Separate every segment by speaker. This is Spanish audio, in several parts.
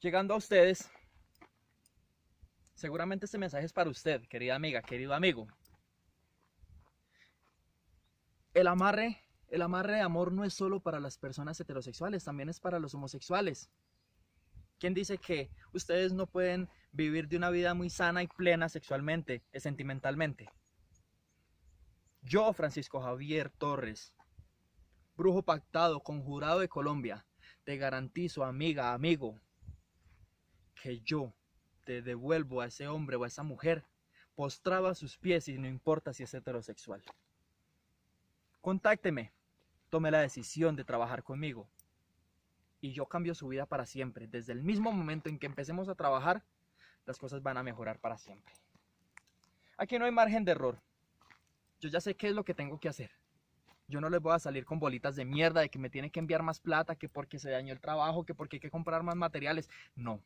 Speaker 1: llegando a ustedes, seguramente este mensaje es para usted, querida amiga, querido amigo. El amarre, el amarre de amor no es solo para las personas heterosexuales, también es para los homosexuales. ¿Quién dice que ustedes no pueden vivir de una vida muy sana y plena sexualmente, sentimentalmente? Yo, Francisco Javier Torres, brujo pactado, conjurado de Colombia, te garantizo, amiga, amigo, que yo te devuelvo a ese hombre o a esa mujer postraba a sus pies y no importa si es heterosexual. Contácteme, tome la decisión de trabajar conmigo y yo cambio su vida para siempre. Desde el mismo momento en que empecemos a trabajar, las cosas van a mejorar para siempre. Aquí no hay margen de error. Yo ya sé qué es lo que tengo que hacer. Yo no les voy a salir con bolitas de mierda de que me tienen que enviar más plata, que porque se dañó el trabajo, que porque hay que comprar más materiales. No,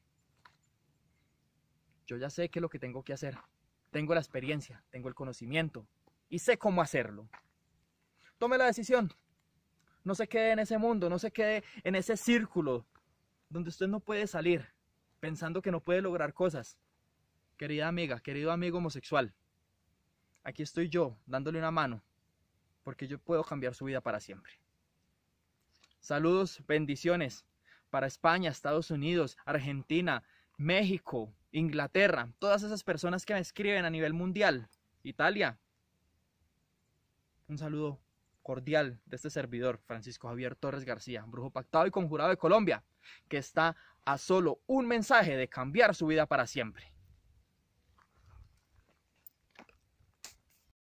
Speaker 1: yo ya sé qué es lo que tengo que hacer. Tengo la experiencia, tengo el conocimiento y sé cómo hacerlo. Tome la decisión. No se quede en ese mundo, no se quede en ese círculo donde usted no puede salir pensando que no puede lograr cosas. Querida amiga, querido amigo homosexual, aquí estoy yo dándole una mano porque yo puedo cambiar su vida para siempre. Saludos, bendiciones para España, Estados Unidos, Argentina, México, Inglaterra, todas esas personas que me escriben a nivel mundial, Italia. Un saludo cordial de este servidor, Francisco Javier Torres García, brujo pactado y conjurado de Colombia, que está a solo un mensaje de cambiar su vida para siempre.